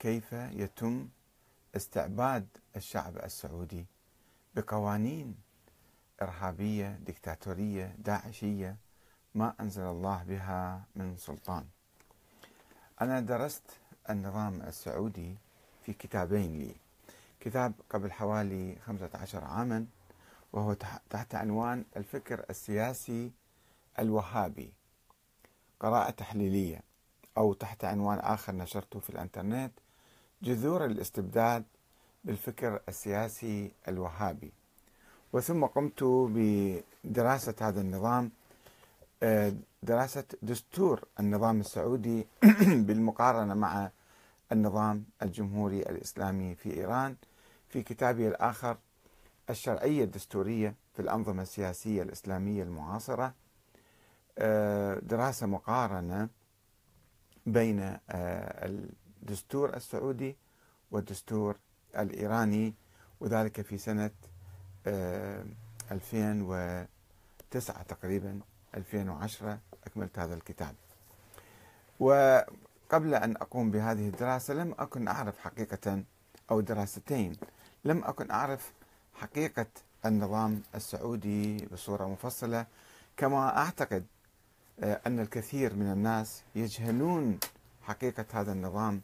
كيف يتم استعباد الشعب السعودي بقوانين إرهابية دكتاتورية داعشية ما أنزل الله بها من سلطان أنا درست النظام السعودي في كتابين لي كتاب قبل حوالي 15 عاما وهو تحت عنوان الفكر السياسي الوهابي قراءة تحليلية أو تحت عنوان آخر نشرته في الإنترنت جذور الاستبداد بالفكر السياسي الوهابي وثم قمت بدراسة هذا النظام آه، دراسة دستور النظام السعودي بالمقارنة مع النظام الجمهوري الإسلامي في إيران في كتابي الآخر الشرعية الدستورية في الأنظمة السياسية الإسلامية المعاصرة آه، دراسة مقارنة بين آه، الدستور السعودي والدستور الإيراني وذلك في سنة 2009 آه، تقريبا 2010 أكملت هذا الكتاب وقبل أن أقوم بهذه الدراسة لم أكن أعرف حقيقة أو دراستين لم أكن أعرف حقيقة النظام السعودي بصورة مفصلة كما أعتقد آه، أن الكثير من الناس يجهلون حقيقة هذا النظام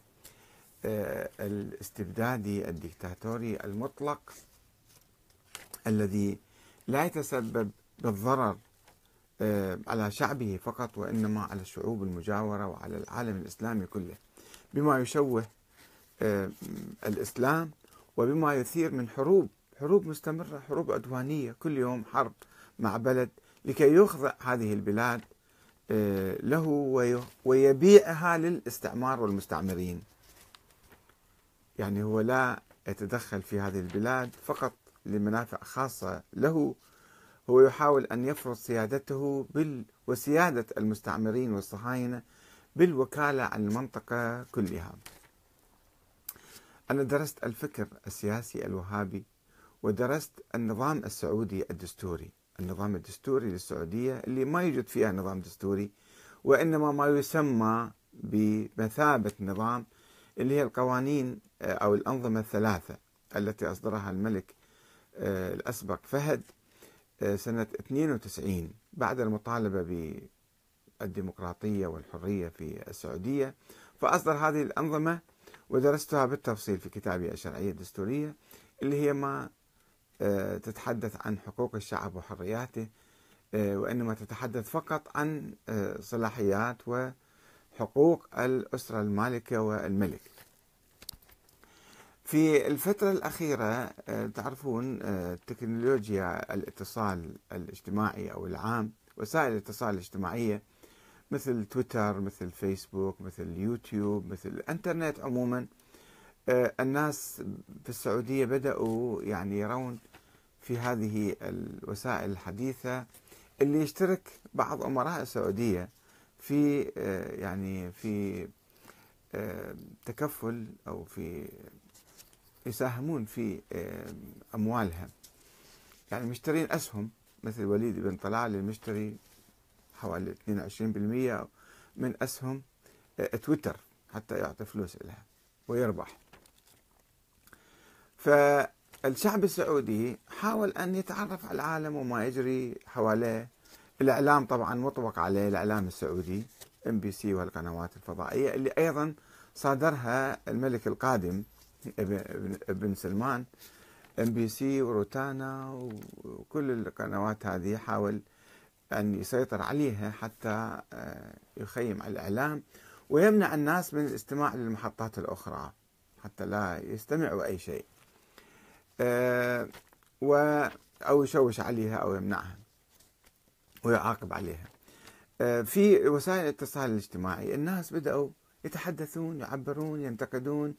آه، الاستبدادي الدكتاتوري المطلق الذي لا يتسبب بالضرر آه، على شعبه فقط وانما على الشعوب المجاوره وعلى العالم الاسلامي كله بما يشوه آه، الاسلام وبما يثير من حروب حروب مستمره حروب عدوانيه كل يوم حرب مع بلد لكي يخضع هذه البلاد له ويبيعها للاستعمار والمستعمرين يعني هو لا يتدخل في هذه البلاد فقط لمنافع خاصة له هو يحاول أن يفرض سيادته بال وسيادة المستعمرين والصهاينة بالوكالة عن المنطقة كلها أنا درست الفكر السياسي الوهابي ودرست النظام السعودي الدستوري النظام الدستوري للسعودية اللي ما يوجد فيها نظام دستوري وإنما ما يسمى بمثابة نظام اللي هي القوانين آه، أو الأنظمة الثلاثة التي أصدرها الملك آه، الأسبق فهد آه، سنة 92 بعد المطالبة بالديمقراطية والحرية في السعودية فأصدر هذه الأنظمة ودرستها بالتفصيل في كتابي الشرعية الدستورية اللي هي ما تتحدث عن حقوق الشعب وحرياته وإنما تتحدث فقط عن صلاحيات وحقوق الأسرة المالكة والملك في الفترة الأخيرة آه، تعرفون آه، تكنولوجيا الاتصال الاجتماعي أو العام وسائل الاتصال الاجتماعية مثل تويتر مثل فيسبوك مثل يوتيوب مثل الانترنت عموما آه، الناس في السعودية بدأوا يعني يرون في هذه الوسائل الحديثة اللي يشترك بعض أمراء السعودية في يعني في تكفل أو في يساهمون في أموالها يعني مشترين أسهم مثل وليد بن طلال المشتري حوالي 22% من أسهم آه، تويتر حتى يعطي فلوس لها ويربح فالشعب السعودي حاول أن يتعرف على العالم وما يجري حواليه الإعلام طبعا مطبق عليه الإعلام السعودي ام بي سي والقنوات الفضائية اللي أيضا صادرها الملك القادم ابن سلمان ام بي سي وروتانا وكل القنوات هذه يحاول ان يسيطر عليها حتى آه، يخيم على الاعلام ويمنع الناس من الاستماع للمحطات الاخرى حتى لا يستمعوا اي شيء آه، و او يشوش عليها او يمنعها ويعاقب عليها آه، في وسائل الاتصال الاجتماعي الناس بداوا يتحدثون يعبرون ينتقدون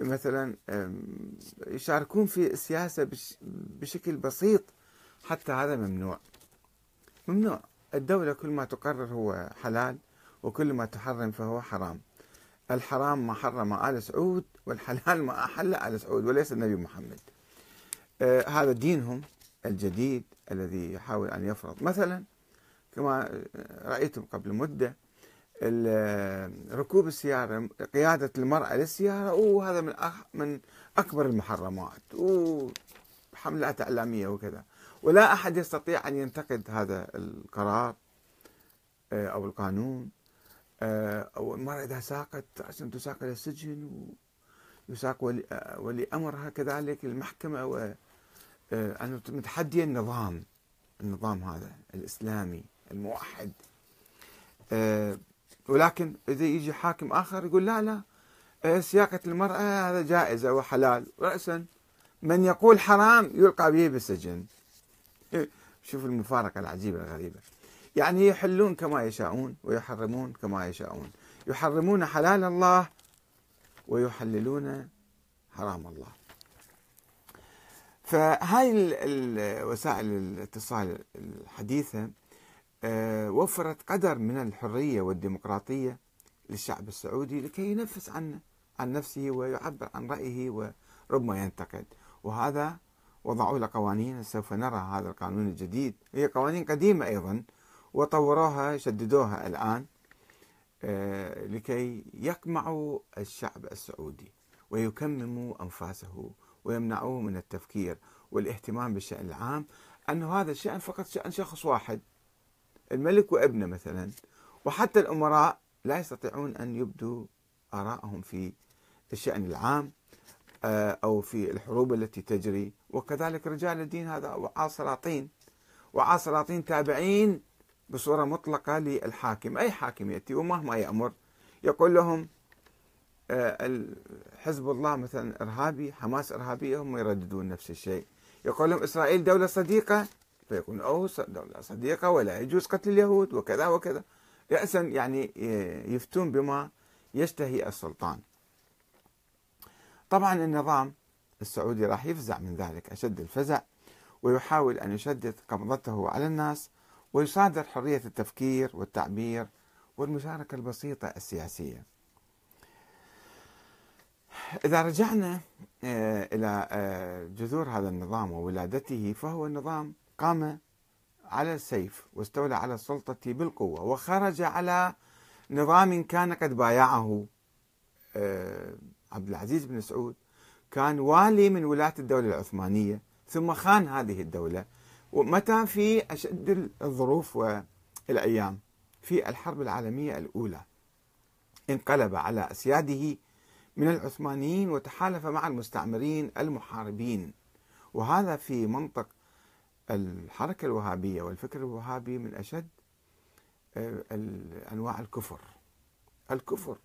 مثلا يشاركون في السياسة بشكل بسيط حتى هذا ممنوع ممنوع الدولة كل ما تقرر هو حلال وكل ما تحرم فهو حرام الحرام ما حرم آل سعود والحلال ما أحل آل سعود وليس النبي محمد آه، هذا دينهم الجديد الذي يحاول أن يفرض مثلا كما آه، رأيتم قبل مدة ركوب السيارة قيادة المرأة للسيارة وهذا من من أكبر المحرمات وحملات إعلامية وكذا ولا أحد يستطيع أن ينتقد هذا القرار آه، أو القانون آه، أو المرأة إذا ساقت عشان تساق إلى السجن ويساق ولي, آه، أمرها كذلك المحكمة و أنا متحدي النظام النظام هذا الإسلامي الموحد ولكن إذا يجي حاكم آخر يقول لا لا إيه، سياقة المرأة هذا جائزة وحلال رأسا من يقول حرام يلقى به بالسجن إيه، شوف المفارقة العجيبة الغريبة يعني يحلون كما يشاءون ويحرمون كما يشاءون يحرمون حلال الله ويحللون حرام الله فهاي وسائل الاتصال الحديثة آه، وفرت قدر من الحرية والديمقراطية للشعب السعودي لكي ينفس عن عن نفسه ويعبر عن رأيه وربما ينتقد وهذا وضعوا له قوانين سوف نرى هذا القانون الجديد هي قوانين قديمة أيضا وطوروها شددوها الآن آه، لكي يقمعوا الشعب السعودي ويكمموا أنفاسه ويمنعوه من التفكير والاهتمام بالشأن العام أن هذا الشأن فقط شأن شخص واحد الملك وابنه مثلا وحتى الأمراء لا يستطيعون أن يبدوا ارائهم في الشأن العام آه، أو في الحروب التي تجري وكذلك رجال الدين هذا وعاصراطين وعاصراطين تابعين بصورة مطلقة للحاكم أي حاكم يأتي ومهما يأمر يقول لهم آه، حزب الله مثلا إرهابي حماس إرهابية هم يرددون نفس الشيء يقول لهم إسرائيل دولة صديقة فيكون له دولة صديقة ولا يجوز قتل اليهود وكذا وكذا رأسا يعني يفتون بما يشتهي السلطان طبعا النظام السعودي راح يفزع من ذلك أشد الفزع ويحاول أن يشدد قبضته على الناس ويصادر حرية التفكير والتعبير والمشاركة البسيطة السياسية إذا رجعنا آه، إلى آه، جذور هذا النظام وولادته فهو نظام قام على السيف واستولى على السلطة بالقوة وخرج على نظام كان قد بايعه آه، عبد العزيز بن سعود كان والي من ولاة الدولة العثمانية ثم خان هذه الدولة ومتى في أشد الظروف والأيام في الحرب العالمية الأولى انقلب على أسياده من العثمانيين وتحالف مع المستعمرين المحاربين وهذا في منطق الحركة الوهابية والفكر الوهابي من أشد آه، أنواع الكفر الكفر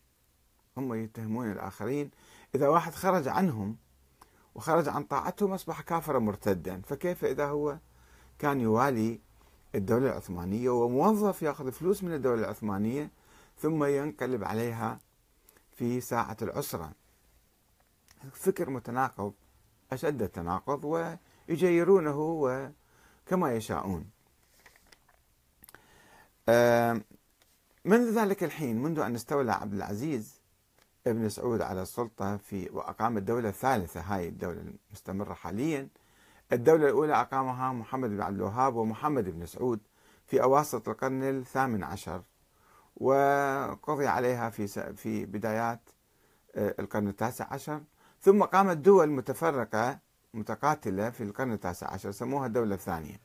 هم يتهمون الآخرين إذا واحد خرج عنهم وخرج عن طاعتهم أصبح كافرا مرتدا فكيف إذا هو كان يوالي الدولة العثمانية وموظف يأخذ فلوس من الدولة العثمانية ثم ينقلب عليها في ساعة العسرة فكر متناقض أشد التناقض ويجيرونه و كما يشاءون منذ ذلك الحين منذ أن استولى عبد العزيز ابن سعود على السلطة في وأقام الدولة الثالثة هاي الدولة المستمرة حاليا الدولة الأولى أقامها محمد بن عبد الوهاب ومحمد بن سعود في أواسط القرن الثامن عشر وقضي عليها في في بدايات آه، القرن التاسع عشر ثم قامت دول متفرقة متقاتلة في القرن التاسع عشر سموها الدولة الثانية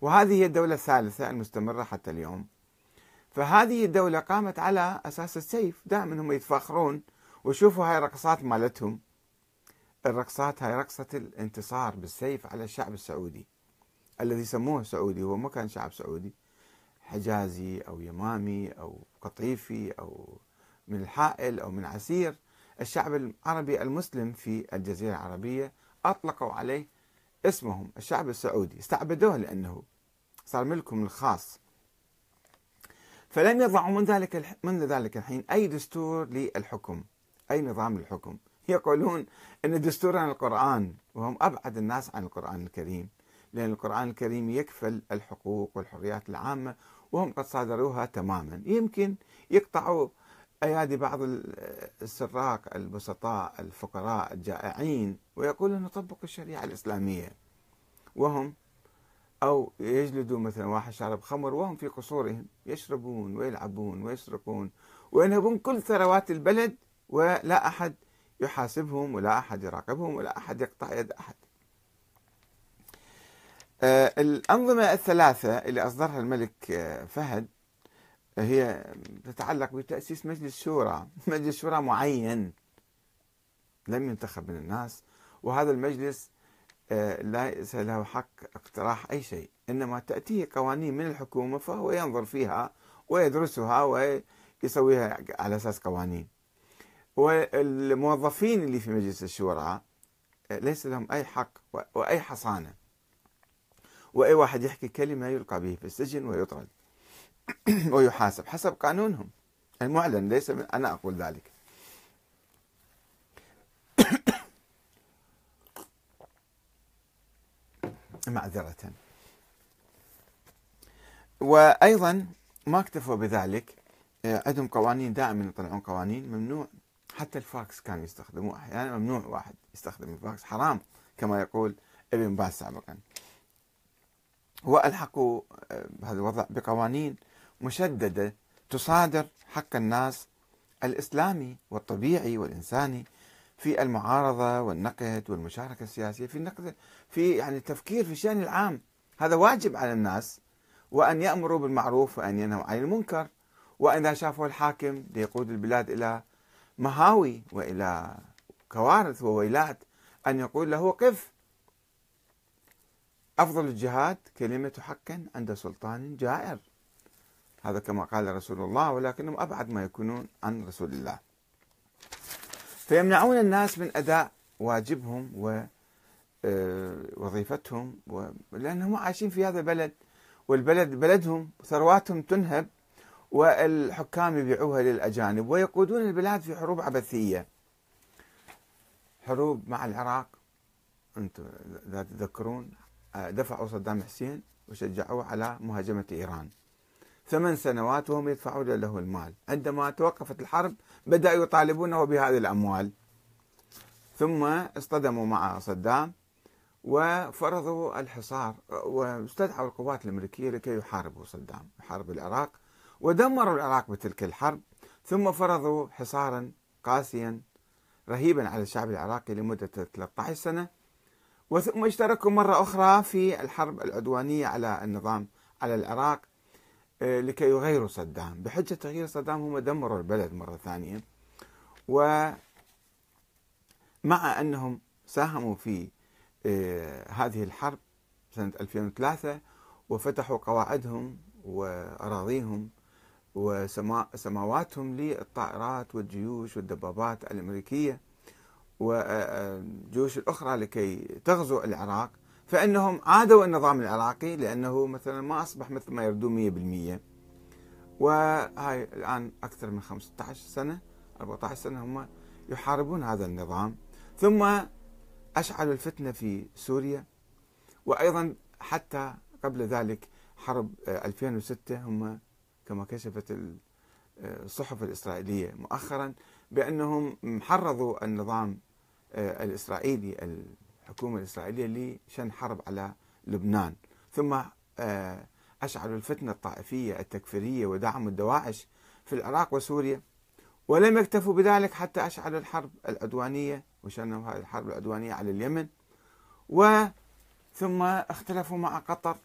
وهذه هي الدولة الثالثة المستمرة حتى اليوم فهذه الدولة قامت على أساس السيف دائما هم يتفاخرون وشوفوا هاي الرقصات مالتهم الرقصات هاي رقصة الانتصار بالسيف على الشعب السعودي الذي سموه سعودي هو ما كان شعب سعودي حجازي أو يمامي أو قطيفي أو من الحائل أو من عسير الشعب العربي المسلم في الجزيرة العربية أطلقوا عليه اسمهم الشعب السعودي استعبدوه لأنه صار ملكهم الخاص فلم يضعوا من ذلك منذ ذلك الحين أي دستور للحكم أي نظام للحكم يقولون أن دستورنا القرآن وهم أبعد الناس عن القرآن الكريم لأن القرآن الكريم يكفل الحقوق والحريات العامة وهم قد صادروها تماما يمكن يقطعوا أيادي بعض السراق البسطاء الفقراء الجائعين ويقولون نطبق الشريعة الإسلامية وهم أو يجلدوا مثلا واحد شارب خمر وهم في قصورهم يشربون ويلعبون ويسرقون وينهبون كل ثروات البلد ولا أحد يحاسبهم ولا أحد يراقبهم ولا أحد يقطع يد أحد آه، الأنظمة الثلاثة اللي أصدرها الملك آه، فهد هي تتعلق بتأسيس مجلس شورى مجلس شورى معين لم ينتخب من الناس وهذا المجلس آه، ليس له حق اقتراح أي شيء إنما تأتيه قوانين من الحكومة فهو ينظر فيها ويدرسها ويسويها على أساس قوانين والموظفين اللي في مجلس الشورى آه، ليس لهم أي حق وأي حصانة وأي واحد يحكي كلمة يلقى به في السجن ويطرد ويحاسب حسب قانونهم المعلن يعني ليس من أنا أقول ذلك معذرة وأيضا ما اكتفوا بذلك آه، عندهم قوانين دائما يطلعون قوانين ممنوع حتى الفاكس كانوا يستخدموه أحيانا ممنوع واحد يستخدم الفاكس حرام كما يقول ابن باز سابقا وألحقوا آه، هذا الوضع بقوانين مشددة تصادر حق الناس الإسلامي والطبيعي والإنساني في المعارضة والنقد والمشاركة السياسية في النقد في يعني التفكير في الشأن العام هذا واجب على الناس وأن يأمروا بالمعروف وأن ينهوا عن المنكر وإذا شافوا الحاكم ليقود البلاد إلى مهاوي وإلى كوارث وويلات أن يقول له قف أفضل الجهاد كلمة حق عند سلطان جائر هذا كما قال رسول الله ولكنهم أبعد ما يكونون عن رسول الله فيمنعون الناس من أداء واجبهم ووظيفتهم آه، لأنهم عايشين في هذا البلد والبلد بلدهم ثرواتهم تنهب والحكام يبيعوها للأجانب ويقودون البلاد في حروب عبثية حروب مع العراق أنتم إذا تذكرون آه، دفعوا صدام حسين وشجعوه على مهاجمة إيران ثمان سنوات وهم يدفعون له المال عندما توقفت الحرب بدأوا يطالبونه بهذه الأموال ثم اصطدموا مع صدام وفرضوا الحصار واستدعوا القوات الأمريكية لكي يحاربوا صدام يحاربوا العراق ودمروا العراق بتلك الحرب ثم فرضوا حصارا قاسيا رهيبا على الشعب العراقي لمدة 13 سنة وثم اشتركوا مرة أخرى في الحرب العدوانية على النظام على العراق آه، لكي يغيروا صدام بحجة تغيير صدام هم دمروا البلد مرة ثانية ومع أنهم ساهموا في آه، هذه الحرب سنة 2003 وفتحوا قواعدهم وأراضيهم وسماواتهم للطائرات والجيوش والدبابات الأمريكية والجيوش آه، الأخرى لكي تغزو العراق فانهم عادوا النظام العراقي لانه مثلا ما اصبح مثل ما يردون 100% وهاي الان اكثر من 15 سنه 14 سنه هم يحاربون هذا النظام ثم اشعلوا الفتنه في سوريا وايضا حتى قبل ذلك حرب 2006 آه، هم كما كشفت آه، الصحف الاسرائيليه مؤخرا بانهم حرضوا النظام آه، الاسرائيلي الحكومة الإسرائيلية لشن حرب على لبنان ثم آه، أشعلوا الفتنة الطائفية التكفيرية ودعموا الدواعش في العراق وسوريا ولم يكتفوا بذلك حتى أشعلوا الحرب العدوانية وشنوا هذه الحرب العدوانية على اليمن وثم اختلفوا مع قطر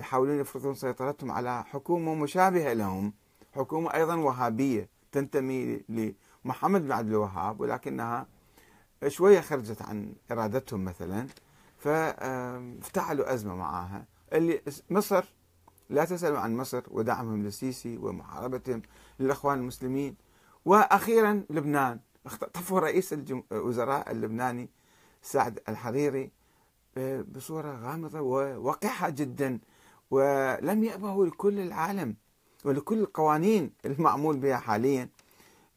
يحاولون يفرضون سيطرتهم على حكومة مشابهة لهم حكومة أيضا وهابية تنتمي لمحمد بن عبد الوهاب ولكنها شوية خرجت عن إرادتهم مثلا فافتعلوا أزمة معها اللي مصر لا تسألوا عن مصر ودعمهم للسيسي ومحاربتهم للإخوان المسلمين وأخيرا لبنان اختطفوا رئيس الوزراء اللبناني سعد الحريري آه، بصورة غامضة ووقحة جدا ولم يأبهوا لكل العالم ولكل القوانين المعمول بها حاليا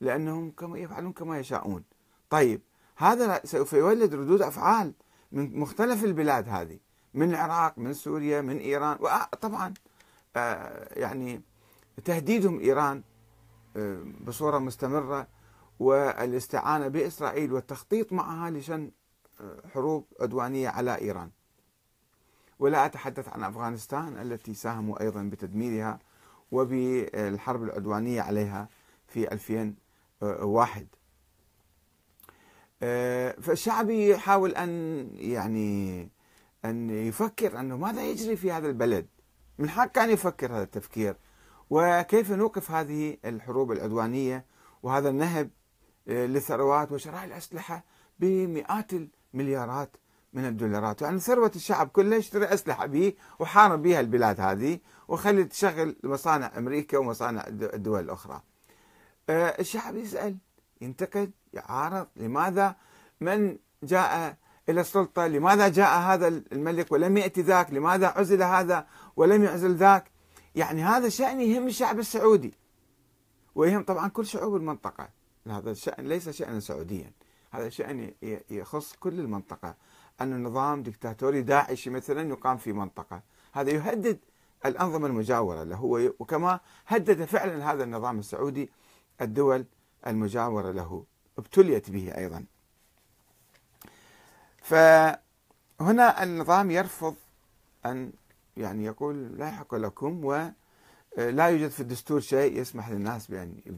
لأنهم كما يفعلون كما يشاءون طيب هذا سوف يولد ردود أفعال من مختلف البلاد هذه من العراق من سوريا من إيران وطبعا آه، آه، يعني تهديدهم إيران آه، بصورة مستمرة والاستعانة بإسرائيل والتخطيط معها لشن حروب عدوانية على إيران ولا أتحدث عن أفغانستان التي ساهموا أيضا بتدميرها وبالحرب العدوانية عليها في 2001 آه، فالشعبي يحاول ان يعني ان يفكر انه ماذا يجري في هذا البلد من حق ان يفكر هذا التفكير وكيف نوقف هذه الحروب العدوانيه وهذا النهب للثروات آه، وشراء الاسلحه بمئات المليارات من الدولارات يعني ثروة الشعب كله يشتري أسلحة به وحارب بها البلاد هذه وخلي تشغل مصانع أمريكا ومصانع الدول الأخرى آه، الشعب يسأل ينتقد يعارض لماذا من جاء إلى السلطة لماذا جاء هذا الملك ولم يأتي ذاك لماذا عزل هذا ولم يعزل ذاك يعني هذا شأن يهم الشعب السعودي ويهم طبعا كل شعوب المنطقة هذا الشأن ليس شأنا سعوديا هذا شأن يخص كل المنطقة أن نظام دكتاتوري داعشي مثلا يقام في منطقة هذا يهدد الأنظمة المجاورة له وكما هدد فعلا هذا النظام السعودي الدول المجاورة له ابتليت به أيضا فهنا النظام يرفض أن يعني يقول لا يحق لكم ولا آه، يوجد في الدستور شيء يسمح للناس بأن يبدون